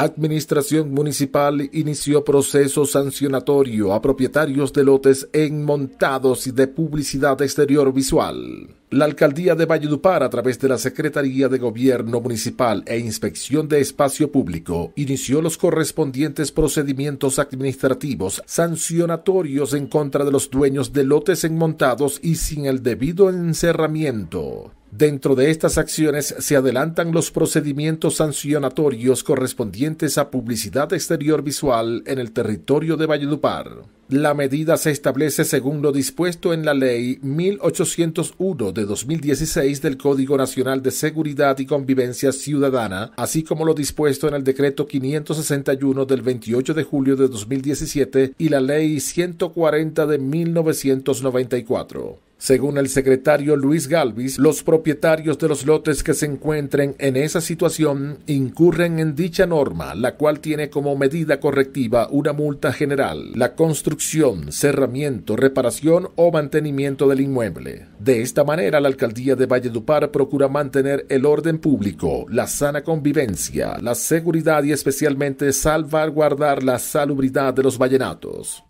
Administración Municipal inició proceso sancionatorio a propietarios de lotes enmontados y de publicidad exterior visual. La Alcaldía de Valledupar, a través de la Secretaría de Gobierno Municipal e Inspección de Espacio Público, inició los correspondientes procedimientos administrativos sancionatorios en contra de los dueños de lotes enmontados y sin el debido encerramiento, Dentro de estas acciones se adelantan los procedimientos sancionatorios correspondientes a publicidad exterior visual en el territorio de Valledupar. La medida se establece según lo dispuesto en la Ley 1801 de 2016 del Código Nacional de Seguridad y Convivencia Ciudadana, así como lo dispuesto en el Decreto 561 del 28 de julio de 2017 y la Ley 140 de 1994. Según el secretario Luis Galvis, los propietarios de los lotes que se encuentren en esa situación incurren en dicha norma, la cual tiene como medida correctiva una multa general, la construcción, cerramiento, reparación o mantenimiento del inmueble. De esta manera, la alcaldía de Valledupar procura mantener el orden público, la sana convivencia, la seguridad y especialmente salvaguardar la salubridad de los vallenatos.